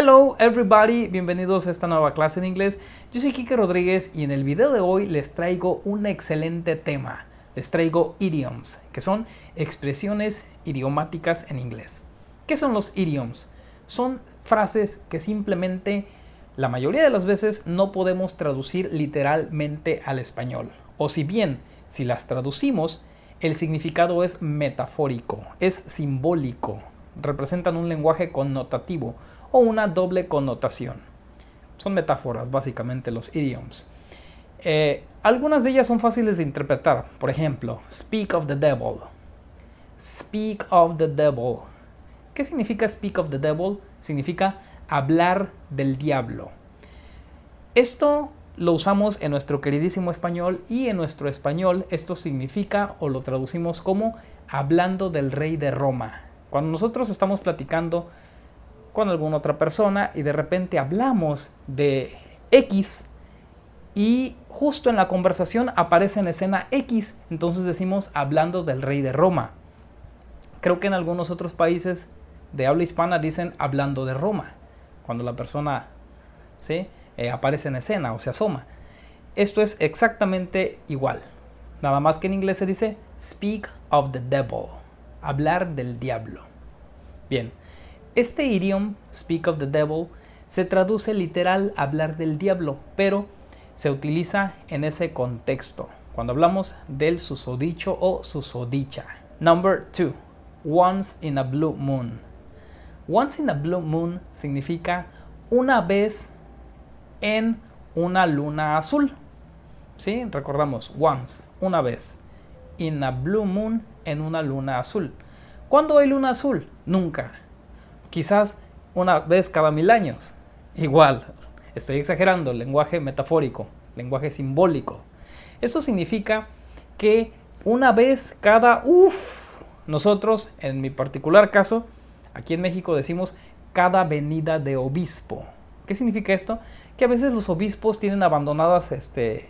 Hello everybody, bienvenidos a esta nueva clase en inglés. Yo soy Kike Rodríguez y en el video de hoy les traigo un excelente tema. Les traigo idioms, que son expresiones idiomáticas en inglés. ¿Qué son los idioms? Son frases que simplemente la mayoría de las veces no podemos traducir literalmente al español. O si bien, si las traducimos, el significado es metafórico, es simbólico, representan un lenguaje connotativo, o una doble connotación. Son metáforas, básicamente, los idioms. Eh, algunas de ellas son fáciles de interpretar. Por ejemplo, speak of the devil. Speak of the devil. ¿Qué significa speak of the devil? Significa hablar del diablo. Esto lo usamos en nuestro queridísimo español y en nuestro español esto significa o lo traducimos como hablando del rey de Roma. Cuando nosotros estamos platicando con alguna otra persona y de repente hablamos de X y justo en la conversación aparece en escena X, entonces decimos hablando del rey de Roma. Creo que en algunos otros países de habla hispana dicen hablando de Roma, cuando la persona se eh, aparece en escena o se asoma. Esto es exactamente igual, nada más que en inglés se dice speak of the devil, hablar del diablo. Bien, este idioma, speak of the devil, se traduce literal hablar del diablo, pero se utiliza en ese contexto, cuando hablamos del susodicho o susodicha. Number 2. Once in a blue moon. Once in a blue moon significa una vez en una luna azul. ¿Sí? Recordamos, once, una vez. In a blue moon, en una luna azul. ¿Cuándo hay luna azul? Nunca quizás una vez cada mil años. Igual, estoy exagerando, lenguaje metafórico, lenguaje simbólico. Eso significa que una vez cada, uff, nosotros, en mi particular caso, aquí en México decimos cada venida de obispo. ¿Qué significa esto? Que a veces los obispos tienen abandonadas este,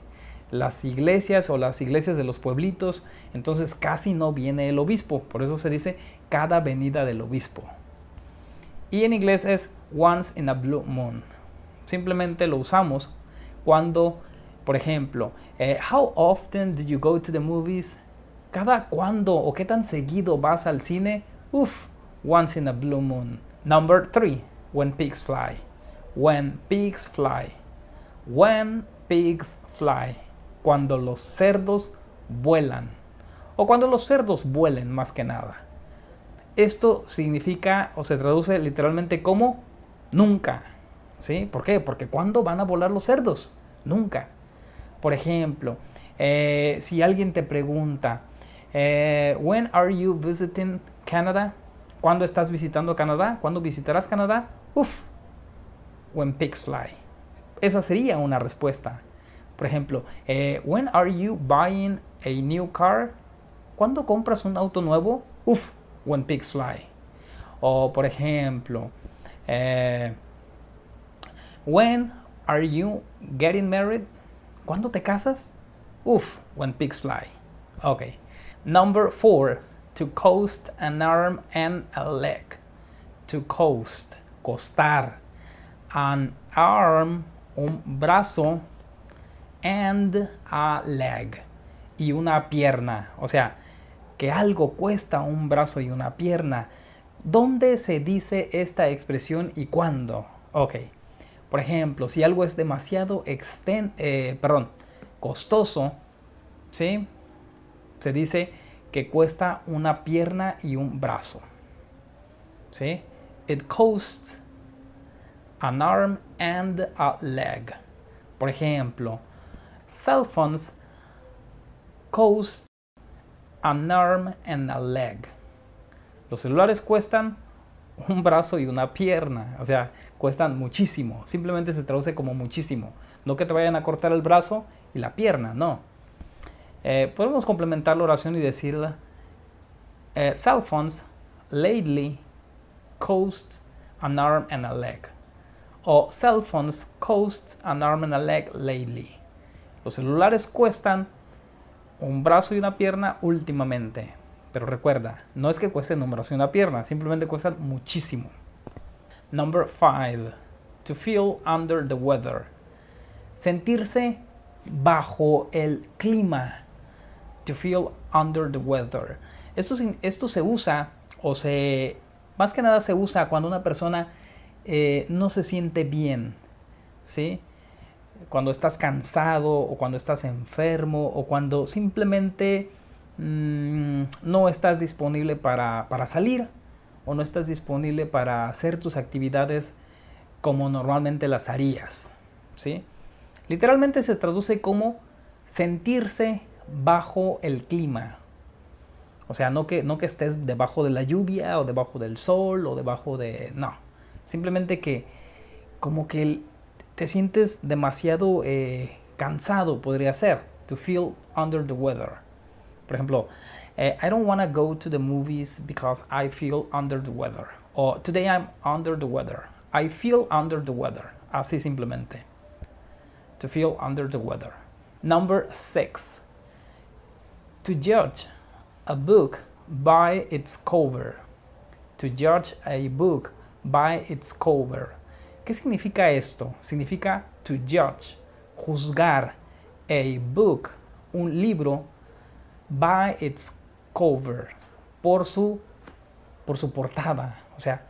las iglesias o las iglesias de los pueblitos, entonces casi no viene el obispo, por eso se dice cada venida del obispo y en inglés es once in a blue moon. Simplemente lo usamos cuando, por ejemplo, eh, how often do you go to the movies? ¿Cada cuándo o qué tan seguido vas al cine? Uf, once in a blue moon. Number three, when pigs fly. When pigs fly. When pigs fly. Cuando los cerdos vuelan. O cuando los cerdos vuelen más que nada. Esto significa o se traduce literalmente como nunca. ¿Sí? ¿Por qué? Porque ¿cuándo van a volar los cerdos? Nunca. Por ejemplo, eh, si alguien te pregunta, eh, ¿When are you visiting Canada? ¿Cuándo estás visitando Canadá? ¿Cuándo visitarás Canadá? Uf, when pigs fly. Esa sería una respuesta. Por ejemplo, eh, when are you buying a new car? ¿Cuándo compras un auto nuevo? Uf, When Pigs Fly. O por ejemplo, eh, When are you getting married? ¿Cuándo te casas? Uf, When Pigs Fly. Ok. Number four, to coast an arm and a leg. To coast. costar. An arm, un brazo, and a leg. Y una pierna. O sea, que algo cuesta un brazo y una pierna. ¿Dónde se dice esta expresión y cuándo? Ok. Por ejemplo, si algo es demasiado eh, costoso, ¿sí? se dice que cuesta una pierna y un brazo. ¿sí? It costs an arm and a leg. Por ejemplo, cell phones cost an arm and a leg. Los celulares cuestan un brazo y una pierna. O sea, cuestan muchísimo. Simplemente se traduce como muchísimo. No que te vayan a cortar el brazo y la pierna, no. Eh, podemos complementar la oración y decir... Eh, cell phones lately cost an arm and a leg. O cell phones cost an arm and a leg lately. Los celulares cuestan un brazo y una pierna últimamente. Pero recuerda, no es que cueste un brazo y una pierna, simplemente cuestan muchísimo. Number 5. To feel under the weather. Sentirse bajo el clima. To feel under the weather. Esto, esto se usa, o se. Más que nada se usa cuando una persona eh, no se siente bien. ¿Sí? cuando estás cansado o cuando estás enfermo o cuando simplemente mm, no estás disponible para, salir o no estás disponible para hacer tus actividades como normalmente las harías. ¿sí? Literalmente se traduce como sentirse bajo el clima. O sea, no que, no que estés debajo de la lluvia o debajo del sol o debajo de... No. Simplemente que como que el, te sientes demasiado eh, cansado, podría ser. To feel under the weather. Por ejemplo, eh, I don't want to go to the movies because I feel under the weather. O today I'm under the weather. I feel under the weather. Así simplemente. To feel under the weather. Number six. To judge a book by its cover. To judge a book by its cover. ¿Qué significa esto? Significa to judge, juzgar. A book, un libro, by its cover, por su, por su portada. O sea,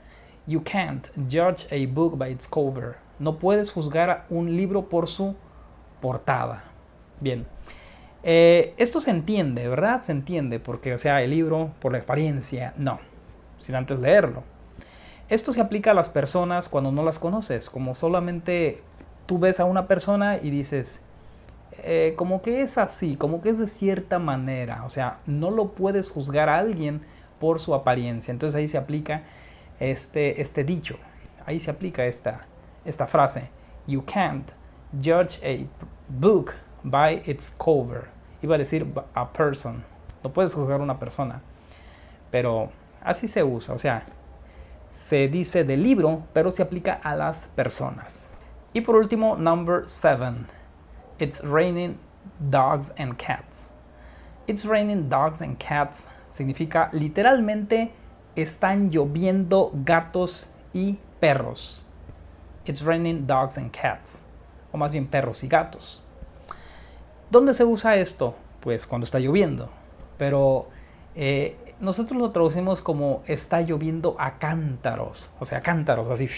you can't judge a book by its cover. No puedes juzgar a un libro por su portada. Bien. Eh, esto se entiende, ¿verdad? Se entiende, porque, o sea, el libro por la apariencia, no, sin antes leerlo. Esto se aplica a las personas cuando no las conoces, como solamente tú ves a una persona y dices, eh, como que es así, como que es de cierta manera, o sea, no lo puedes juzgar a alguien por su apariencia. Entonces ahí se aplica este, este dicho, ahí se aplica esta, esta frase, you can't judge a book by its cover. Iba a decir a person, no puedes juzgar a una persona, pero así se usa, o sea, se dice del libro, pero se aplica a las personas. Y por último, number 7. It's raining dogs and cats. It's raining dogs and cats significa literalmente están lloviendo gatos y perros. It's raining dogs and cats. O más bien perros y gatos. ¿Dónde se usa esto? Pues cuando está lloviendo. Pero eh, nosotros lo traducimos como está lloviendo a cántaros, o sea, cántaros, así,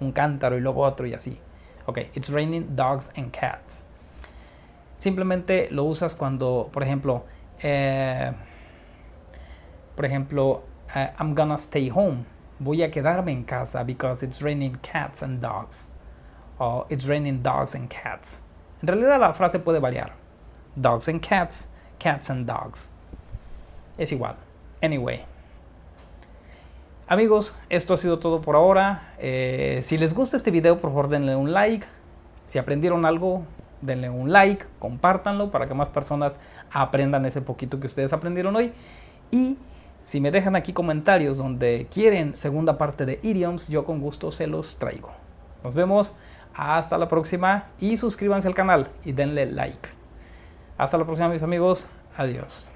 un cántaro y luego otro y así. Ok, it's raining dogs and cats. Simplemente lo usas cuando, por ejemplo, eh, por ejemplo, eh, I'm gonna stay home. Voy a quedarme en casa because it's raining cats and dogs. O it's raining dogs and cats. En realidad la frase puede variar. Dogs and cats, cats and dogs. Es igual. Anyway. Amigos, esto ha sido todo por ahora. Eh, si les gusta este video, por favor denle un like. Si aprendieron algo, denle un like, compártanlo para que más personas aprendan ese poquito que ustedes aprendieron hoy. Y si me dejan aquí comentarios donde quieren segunda parte de Idioms, yo con gusto se los traigo. Nos vemos, hasta la próxima y suscríbanse al canal y denle like. Hasta la próxima mis amigos, adiós.